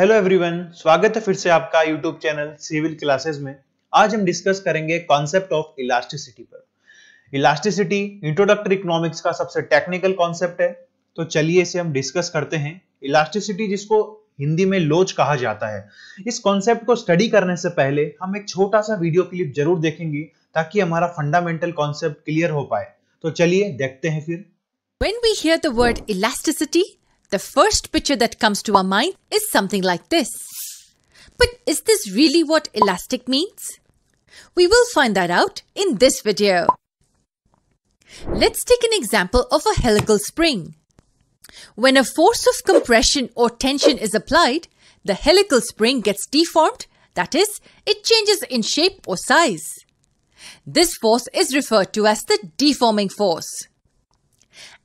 Hello everyone स्वागत है फिर से आपका यूट्यूब चैनल सिविल क्लासेस में आज हम डिस्कस करेंगे कॉन्सेप्ट ऑफ इलास्टिसिटी पर इलास्टिसिटी इंट्रोडक्टरी इकोनॉमिक्स का सबसे टेक्निकल कॉन्सेप्ट है तो चलिए इसे हम डिस्कस करते हैं इलास्टिसिटी जिसको हिंदी में लोच कहा जाता है इस कॉन्सेप्ट को स्टडी करने से पहले हम एक छोटा सा वीडियो क्लिप जरूर देखेंगे ताकि हमारा फंडामेंटल कॉन्सेप्ट क्लियर हो पाए तो चलिए देखते हैं फिर When we hear the word elasticity, The first picture that comes to our mind is something like this. But is this really what elastic means? We will find that out in this video. Let's take an example of a helical spring. When a force of compression or tension is applied, the helical spring gets deformed, that is, it changes in shape or size. This force is referred to as the deforming force.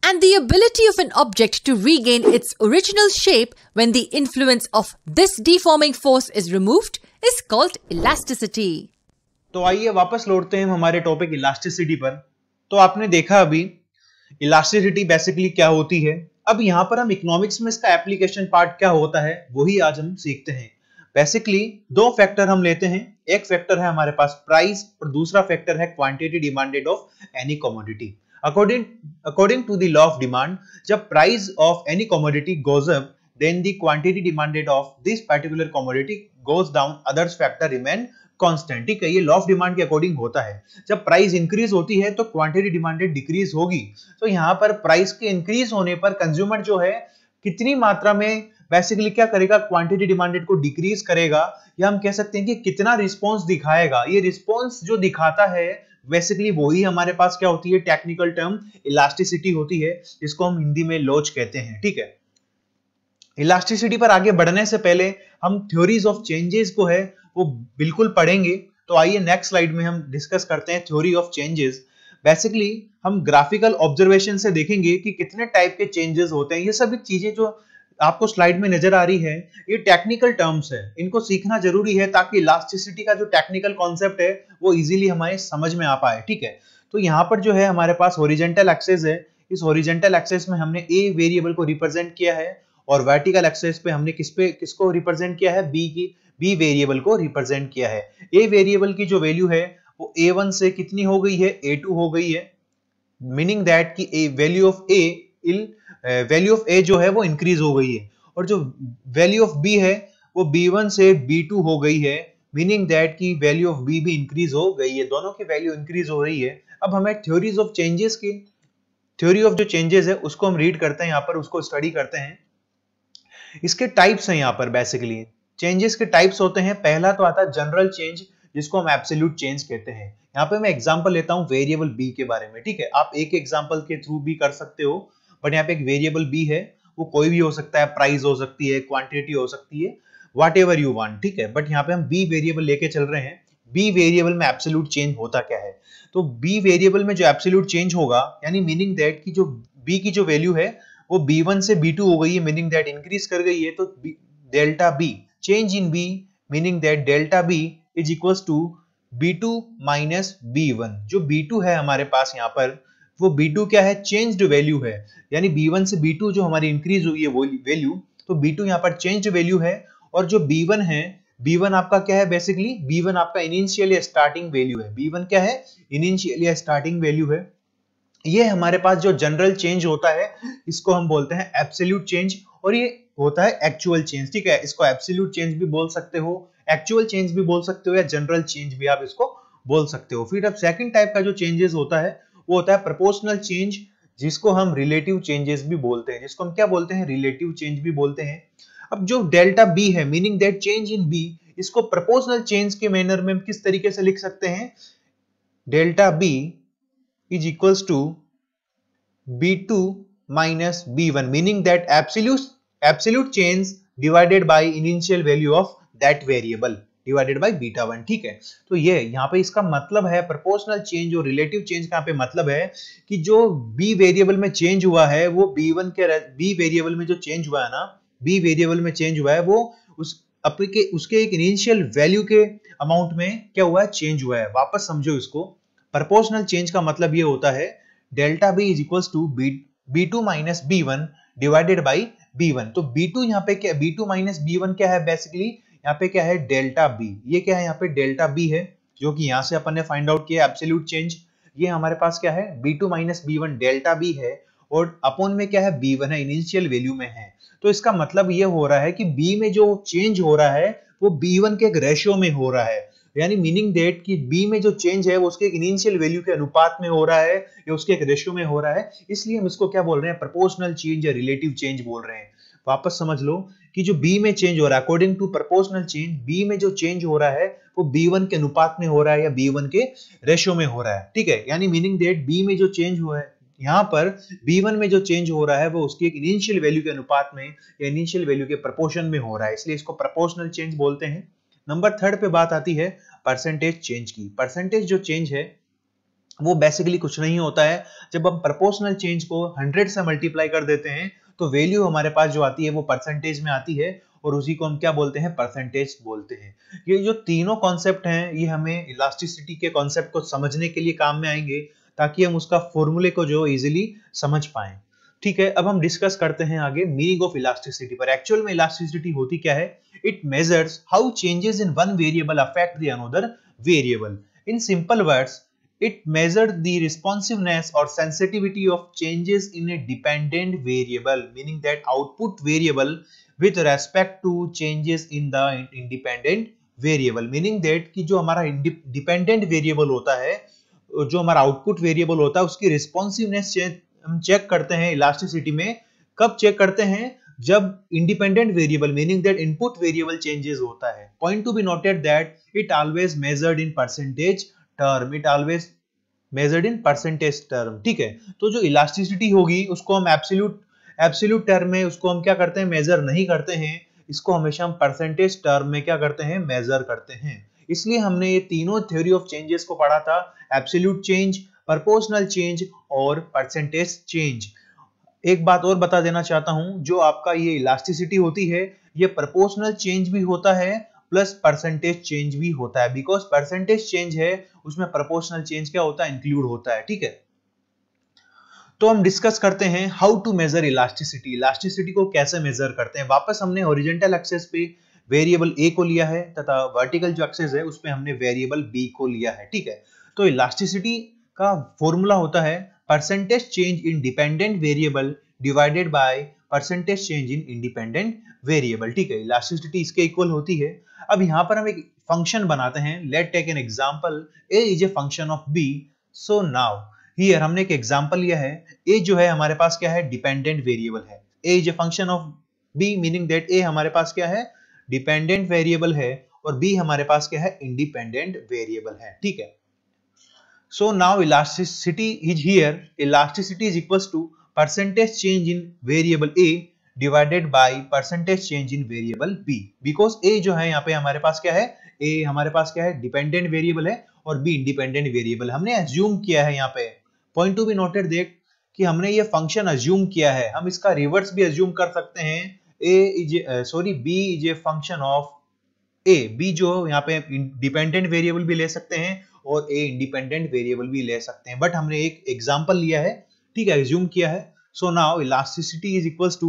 and the ability of an object to regain its original shape when the influence of this deforming force is removed is called elasticity. तो आइए वापस लौटते हैं हमारे topic elasticity पर तो आपने देखा अभी इलास्टिसिटी बेसिकली क्या होती है अब यहाँ पर हम इकोनॉमिक्स में इसका एप्लीकेशन पार्ट क्या होता है वही आज हम सीखते हैं बेसिकली दो फैक्टर हम लेते हैं एक फैक्टर है हमारे पास प्राइस और दूसरा फैक्टर है quantity demanded of any commodity According, according to the law of demand, जब price of any commodity goes up, then the quantity demanded of this particular commodity goes down, others factor remain constant ठीक है ये law of demand के according होता है जब price increase होती है तो क्वांटिटी डिमांडेड डिक्रीज होगी तो यहां यहाँ पर प्राइस के इंक्रीज होने पर कंज्यूमर जो है कितनी मात्रा में बेसिकली क्या करेगा क्वांटिटी डिमांडेड को डिक्रीज करेगा या हम कह सकते हैं कि कितना रिस्पॉन्स दिखाएगा ये रिस्पॉन्स जो दिखाता है बेसिकली वही हमारे पास क्या होती है टेक्निकल टर्म इलास्टिसिटी होती है जिसको हम हिंदी में लोच कहते हैं ठीक है इलास्टिसिटी पर आगे बढ़ने से पहले हम थ्योरीज ऑफ चेंजेस को है वो बिल्कुल पढ़ेंगे तो आइए नेक्स्ट स्लाइड में हम डिस्कस करते हैं थ्योरी ऑफ चेंजेस बेसिकली हम ग्राफिकल ऑब्जर्वेशन से देखेंगे कि कितने टाइप के चेंजेस होते हैं ये सभी चीजें जो आपको स्लाइड में नजर आ रही है ये टेक्निकल टर्म्स है इनको सीखना जरूरी है ताकि इलास्टिसिटी का जो टेक्निकल कॉन्सेप्ट है वो इजीली हमारे समझ में आ पाए ठीक है तो यहाँ पर जो है हमारे पास ओरिजेंटल एक्सेस है इस ओरिजेंटल एक्सेस में हमने ए वेरिएबल को रिप्रेजेंट किया है और वर्टिकल एक्सेस पे हमने किस पे किसको रिप्रेजेंट किया है बी की बी वेरिएबल को रिप्रेजेंट किया है ए वेरिएबल की जो वैल्यू है वो ए वन से कितनी हो गई है ए टू हो गई है मीनिंग दैट की वैल्यू ऑफ ए इल वैल्यू ऑफ ए जो है वो इंक्रीज हो गई है और जो वैल्यू ऑफ बी है वो बी वन से बी टू हो गई है मीनिंग दैट की वैल्यू ऑफ बी भी इंक्रीज हो गई है दोनों की वैल्यू इंक्रीज हो रही है अब हमें थ्योरीज ऑफ चेंजेस की थ्योरी ऑफ जो चेंजेस है उसको हम रीड करते हैं यहाँ पर उसको स्टडी करते हैं इसके टाइप्स हैं यहाँ पर बेसिकली चेंजेस के टाइप्स होते हैं पहला तो आता है जनरल चेंज जिसको हम एब्सोल्यूट चेंज कहते हैं यहाँ पे मैं एग्जांपल लेता हूँ वेरिएबल बी के बारे में ठीक है आप एक एग्जांपल के थ्रू भी कर सकते हो बट यहाँ पे एक वेरिएबल बी है वो कोई भी हो सकता है प्राइस हो सकती है क्वांटिटी हो सकती है वाट एवर यू वांट ठीक है बट यहाँ पे हम बी वेरिएबल लेके चल रहे हैं बी वेरिएबल में एब्सोल्यूट चेंज होता क्या है तो बी वेरिएबल में जो एब्सोल्यूट चेंज होगा यानी मीनिंग दैट की जो बी की जो वैल्यू है वो बी वन से बी टू हो गई है मीनिंग दैट इंक्रीज कर गई है तो delta B change in B meaning that delta B is equal to B two minus B one जो बी टू है हमारे पास यहाँ पर वो बी टू क्या है चेंज वैल्यू है यानी बी वन से बी टू जो हमारी इंक्रीज हुई है वो वैल्यू तो बी टू यहाँ पर चेंज वैल्यू है और जो बी वन है बी वन आपका क्या है बेसिकली बी वन आपका इनिशियल या स्टार्टिंग वैल्यू है बी वन क्या है इनिशियल या स्टार्टिंग वैल्यू है ये हमारे पास जो जनरल चेंज होता है इसको हम बोलते हैं एब्सोल्यूट चेंज और ये होता है एक्चुअल चेंज ठीक है इसको एब्सोल्यूट चेंज भी बोल सकते हो एक्चुअल चेंज भी बोल सकते हो या जनरल चेंज भी आप इसको बोल सकते हो फिर अब सेकंड टाइप का जो चेंजेस होता है वो होता है प्रपोर्शनल चेंज जिसको हम रिलेटिव चेंजेस भी बोलते हैं जिसको हम क्या बोलते हैं रिलेटिव चेंज भी बोलते हैं अब जो डेल्टा बी है meaning that change in B इसको प्रपोर्शनल चेंज के मैनर में हम किस तरीके से लिख सकते हैं delta B is equals to B two minus B one meaning that absolute absolute change divided by initial value of that variable divided by beta one ठीक है तो ये यहाँ पे इसका मतलब है प्रपोर्शनल चेंज और रिलेटिव चेंज का पे मतलब है कि जो बी वेरिएबल में चेंज हुआ है वो बी वन के बी वेरिएबल में जो चेंज हुआ है ना बी वेरिएबल में चेंज हुआ है वो उस अपने उसके एक इनिशियल वैल्यू के अमाउंट में क्या हुआ है चेंज हुआ है वापस समझो इसको प्रपोर्शनल चेंज का मतलब ये होता है delta B is equal to B B two minus B one divided by B one तो बी टू यहाँ पे क्या B two minus B one क्या है बेसिकली यहाँ पे क्या है डेल्टा बी ये क्या है यहाँ पे डेल्टा बी है जो कि यहाँ से अपन ने फाइंड आउट किया एब्सोल्यूट चेंज ये हमारे पास क्या है B two minus B one delta B है और अपोन में क्या है बी वन है इनिशियल वैल्यू में है तो इसका मतलब ये हो रहा है कि बी में जो चेंज हो रहा है वो बी वन के एक रेशियो में हो रहा है यानी मीनिंग डेट कि बी में जो चेंज है वो उसके इनिशियल वैल्यू के अनुपात में हो रहा है या उसके एक रेशियो में हो रहा है इसलिए हम इसको क्या बोल रहे हैं प्रपोर्शनल चेंज या रिलेटिव चेंज बोल रहे हैं वापस समझ लो कि जो बी में चेंज हो रहा है according to proportional change B में जो चेंज हो रहा है वो बी वन के अनुपात में हो रहा है या बी वन के रेशियो में हो रहा है ठीक है यानी मीनिंग डेट बी में जो चेंज हुआ है यहाँ पर B1 में जो चेंज हो रहा है वो उसकी एक इनिशियल वैल्यू के अनुपात में या इनिशियल वैल्यू के प्रपोर्शन में हो रहा है इसलिए इसको प्रपोर्शनल चेंज बोलते हैं नंबर थर्ड पे बात आती है परसेंटेज चेंज की परसेंटेज जो चेंज है वो बेसिकली कुछ नहीं होता है जब हम प्रपोर्शनल चेंज को 100 से मल्टीप्लाई कर देते हैं तो वैल्यू हमारे पास जो आती है वो परसेंटेज में आती है और उसी को हम क्या बोलते हैं परसेंटेज बोलते हैं ये जो तीनों कॉन्सेप्ट हैं ये हमें इलास्टिसिटी के कॉन्सेप्ट को समझने के लिए काम में आएंगे ताकि हम उसका फॉर्मूले को जो इजीली समझ पाए ठीक है अब हम डिस्कस करते हैं आगे मीनिंग ऑफ इलास्टिसिटी पर एक्चुअल में इलास्टिसिटी होती क्या है it measures how changes in one variable affect the another variable in simple words It measured the responsiveness or sensitivity of changes in a dependent variable, meaning that output variable with respect to changes in the independent variable, meaning that कि जो हमारा dependent variable होता है जो हमारा output variable होता है उसकी रिस्पॉन्सिवनेस हम चेक करते हैं इलास्टिसिटी में कब चेक करते हैं जब independent variable meaning that input variable changes होता है point to be noted that it always measured in percentage term it always measured in percentage term ठीक है तो जो इलास्टिसिटी होगी उसको हम एब्सोल्यूट एब्सोल्यूट टर्म में उसको हम क्या करते हैं मेजर नहीं करते हैं इसको हमेशा हम परसेंटेज टर्म में क्या करते हैं मेजर करते हैं इसलिए हमने ये तीनों थ्योरी ऑफ चेंजेस को पढ़ा था एब्सोल्यूट चेंज प्रोपोर्शनल चेंज और परसेंटेज चेंज एक बात और बता देना चाहता हूं जो आपका ये इलास्टिसिटी होती है ये प्रोपोर्शनल चेंज भी होता है प्लस परसेंटेज चेंज भी होता है बिकॉज परसेंटेज चेंज है उसमें प्रोपोर्शनल चेंज क्या होता है इंक्लूड होता है ठीक है तो हम डिस्कस करते हैं how to measure elasticity elasticity को कैसे मेजर करते हैं वापस हमने ओरिजेंटल एक्सेस पे वेरिएबल ए को लिया है तथा वर्टिकल जो एक्सेस है उसमें हमने वेरिएबल बी को लिया है ठीक है तो इलास्टिसिटी का फॉर्मूला होता है percentage change in dependent variable divided by percentage change in independent variable ठीक है इलास्टिसिटी इसके इक्वल होती है अब यहां पर हम एक फंक्शन बनाते हैं let take an example A is a function of B so now here हमने एक एग्जांपल लिया है ए जो है हमारे पास क्या है डिपेंडेंट वेरिएबल है A is a function of B meaning that A हमारे पास क्या है डिपेंडेंट वेरिएबल है और बी हमारे पास क्या है इंडिपेंडेंट वेरिएबल है ठीक है so now elasticity is here elasticity is equals to percentage change in variable a divided by percentage change in variable B because A जो है यहाँ पे हमारे पास क्या है ए हमारे पास क्या है डिपेंडेंट वेरिएबल है और बी इंडिपेंडेंट वेरिएबल हमने एज्यूम किया है यहाँ पे पॉइंट टू बी नोटेड देख कि हमने ये फंक्शन एज्यूम किया है हम इसका रिवर्स भी एज्यूम कर सकते हैं A is sorry B is a function of A B जो यहाँ पे डिपेंडेंट वेरिएबल भी ले सकते हैं और ए इंडिपेंडेंट वेरिएबल भी ले सकते हैं बट हमने एक एग्जाम्पल लिया है ठीक है एज्यूम किया है so now elasticity is equal to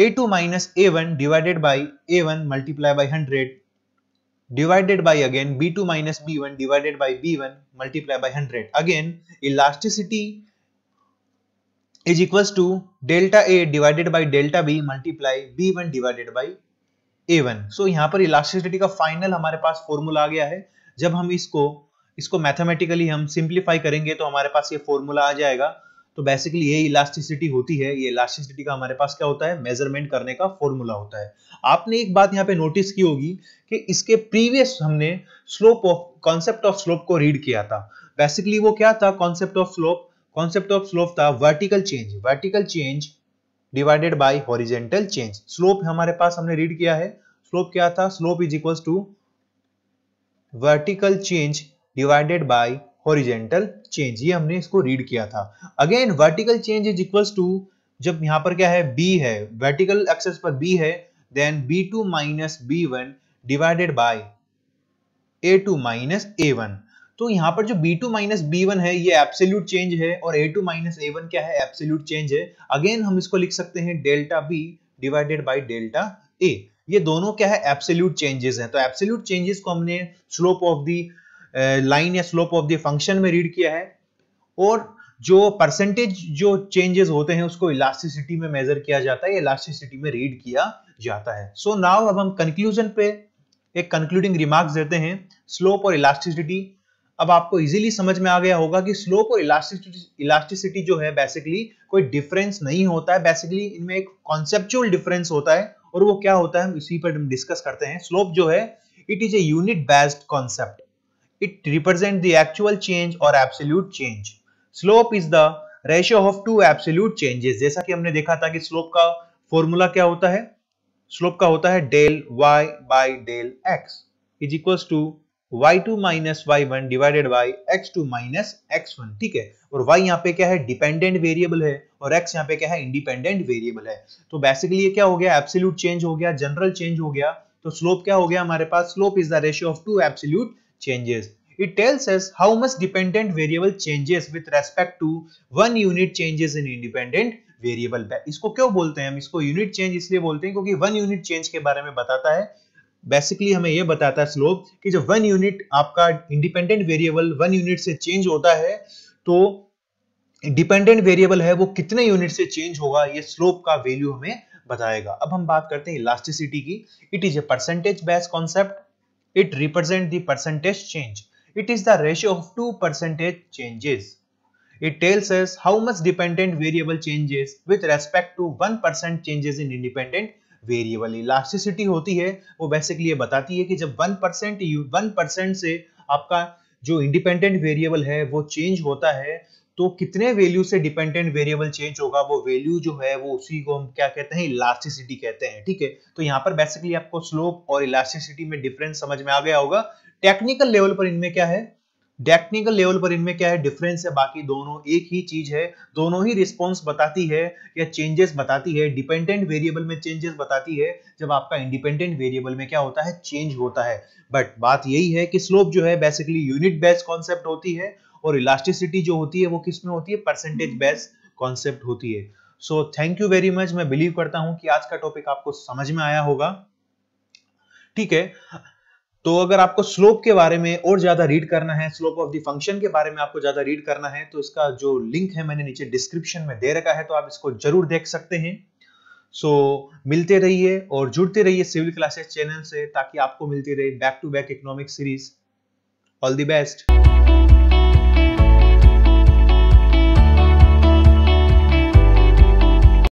A two minus A one divided by A one multiply by hundred divided by again B two minus B one divided by B one multiply by hundred again elasticity is equal to delta A divided by delta B multiply B one divided by A one so यहां पर elasticity का final हमारे पास formula आ गया है जब हम इसको इसको मैथमेटिकली हम सिंप्लीफाई करेंगे तो हमारे पास ये फॉर्मूला आ जाएगा तो बेसिकली ये इलास्टिसिटी होती है ये इलास्टिसिटी का हमारे पास क्या होता है मेजरमेंट करने का फॉर्मूला होता है आपने एक बात यहाँ पे नोटिस की होगी कि इसके प्रीवियस हमने slope of concept of slope को रीड किया था बेसिकली वो क्या था concept of slope concept of slope था vertical change vertical change divided by horizontal change slope हमारे पास हमने रीड किया है स्लोप क्या था slope is equal to vertical change divided by horizontal change ये हमने इसको रीड किया था again vertical change is equals to जब यहाँ पर क्या है बी है वर्टिकल एक्सेस पर बी है then B two minus B one divided by A two minus A one तो यहाँ पर जो B two minus B one है ये एब्सोल्यूट चेंज है और A two minus A one क्या है एब्सोल्यूट चेंज है अगेन हम इसको लिख सकते हैं delta B divided by delta A ये दोनों क्या है एब्सोल्यूट चेंजेस हैं तो एब्सोल्यूट चेंजेस को हमने स्लोप ऑफ दी लाइन या स्लोप ऑफ द फंक्शन में रीड किया है और जो परसेंटेज जो चेंजेस होते हैं उसको इलास्टिसिटी में मेजर किया जाता है इलास्टिसिटी में रीड किया जाता है सो so नाउ अब हम कंक्लूजन पे एक कंक्लूडिंग रिमार्क्स देते हैं स्लोप और इलास्टिसिटी अब आपको इजीली समझ में आ गया होगा कि स्लोप और इलास्टिसिटी इलास्टिसिटी जो है बेसिकली कोई डिफरेंस नहीं होता है बेसिकली इनमें एक कॉन्सेप्चुअल डिफरेंस होता है और वो क्या होता है हम इसी पर हम डिस्कस करते हैं स्लोप जो है it is a unit based concept It represents the actual change और absolute change. Slope is the ratio of two absolute changes. जैसा कि हमने देखा था कि slope का फॉर्मूला क्या होता है स्लोप का होता है del y by del x is equals to y2 two minus y one divided by x two minus x one ठीक है और y यहाँ पे क्या है डिपेंडेंट वेरिएबल है और x यहाँ पे क्या है इंडिपेंडेंट वेरिएबल है तो बेसिकली ये क्या हो गया एब्सोल्यूट चेंज हो गया जनरल चेंज हो गया तो स्लोप क्या हो गया हमारे पास slope is the ratio of two absolute changes. It tells us how much dependent variable changes with respect to one unit changes in independent variable isko क्यों bolte hain hum isko unit change isliye bolte hain kyunki one unit change ke bare mein batata hai basically हमें यह बताता है slope कि जब one unit आपका independent variable one unit से change होता है तो डिपेंडेंट वेरिएबल है वो कितने यूनिट से चेंज होगा ये स्लोप का वैल्यू हमें बताएगा अब हम बात करते हैं इलास्टिसिटी की it is a percentage based concept It represents the percentage change. It is the ratio of two percentage changes. It tells us how much dependent variable changes with respect to 1% changes in independent variable elasticity होती है वो basically ये बताती है कि जब 1 percent one percent से आपका जो इंडिपेंडेंट वेरिएबल है वो चेंज होता है तो कितने वैल्यू से डिपेंडेंट वेरिएबल चेंज होगा वो वैल्यू जो है वो उसी को हम क्या कहते हैं इलास्टिसिटी कहते हैं ठीक है तो यहाँ पर बेसिकली आपको स्लोप और इलास्टिसिटी में डिफरेंस समझ में आ गया होगा टेक्निकल लेवल पर इनमें क्या है टेक्निकल लेवल पर इनमें क्या है डिफरेंस है बाकी दोनों एक ही चीज है दोनों ही रिस्पॉन्स बताती है या चेंजेस बताती है डिपेंडेंट वेरिएबल में चेंजेस बताती है जब आपका इंडिपेंडेंट वेरिएबल में क्या होता है चेंज होता है बट बात यही है कि स्लोप जो है बेसिकली यूनिट बेस्ड कॉन्सेप्ट होती है और इलास्टिसिटी जो होती है वो किस में होती है परसेंटेज बेस कॉन्सेप्ट होती है so thank you very much मैं बिलीव करता हूं कि आज का टॉपिक आपको समझ में आया होगा ठीक है तो अगर आपको स्लोप के बारे में और ज्यादा रीड करना है स्लोप ऑफ द फंक्शन के बारे में आपको ज्यादा रीड करना है तो इसका जो लिंक है मैंने नीचे डिस्क्रिप्शन में दे रखा है तो आप इसको जरूर देख सकते हैं सो so, मिलते रहिए और जुड़ते रहिए सिविल क्लासेस चैनल से ताकि आपको मिलती रहे back to back economic series all the best